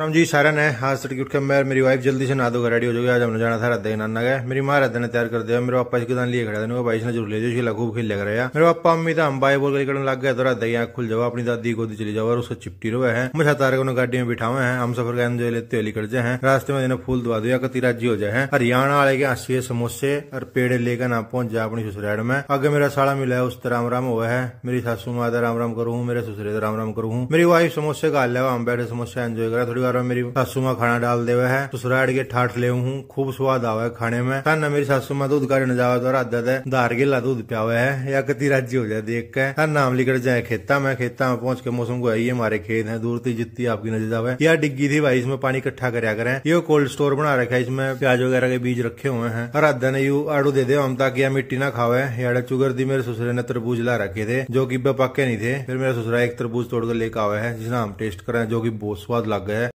राम जी सारा ने हाँ सर्टिफिकेट का मैं मेरी वाइफ जल्दी से ना दो रेडी हो जाएगी आज हमने जाना था रद्दा नाना गए मेरी माँ रद्दा ने तैयार कर दिया मेरे पापा इसके दान लिए खड़ा था भाई ने जरूर ले जाओ इसकी खूब खेल लग रहा है मेरे पापा अम्मी था तो हम बाई बोल गली लग गए तो रद्दा यहाँ खुल जाओ अपनी दादी गोदी चली जाओ और उसको चिपटी रहे हैं मुझे तारे को गाड़ी में बिठावे हैं हम सफर का एंजॉय लेते हुए निकल हैं रास्ते में फूल दुआ दो कति राज्य हो जाए हरियाणा वाले के हंसी समोसे और पेड़ लेकर ना पहुंच जाए अपनी ससुराल में आगे मेरा साड़ा मिला है उस तरह राम राम हुआ है मेरी सासू माता तो राम राम करूँ मेरे ससुरे तो राम राम करूँ मेरी वाइफ समोसे का हल है हम बैठे समोसा एंजॉय करा थोड़ी घर में मेरी सासू माँ खाना डाल देवे है ससुराल तो के ठाठ ले हूँ खूब स्वाद आवे खाने में सन मेरी सासू माँ दूध का न जावे तो राधा दे धार गिला दूध हुआ है या कति राज्य हो जाए देख के सन नाम लिख जाए खेता में खेता में पहुंच के मौसम को आई है हमारे खेत है दूर थी जितनी आपकी नजर जावे या डिग्गी थी भाई इसमें पानी इकट्ठा कराया करें ये कोल्ड स्टोर बना रखा है इसमें प्याज वगैरह के बीज रखे हुए हैं और राधा ने यू आड़ू दे दे हम ताकि मिट्टी ना खावे यार चुगर दी मेरे ससुरे ने तरबूज ला रखे थे जो कि पक्के नहीं थे फिर मेरा ससुरा एक तरबूज तोड़कर लेकर आवा है जिसने हम टेस्ट करें जो कि बहुत स्वाद लग गया है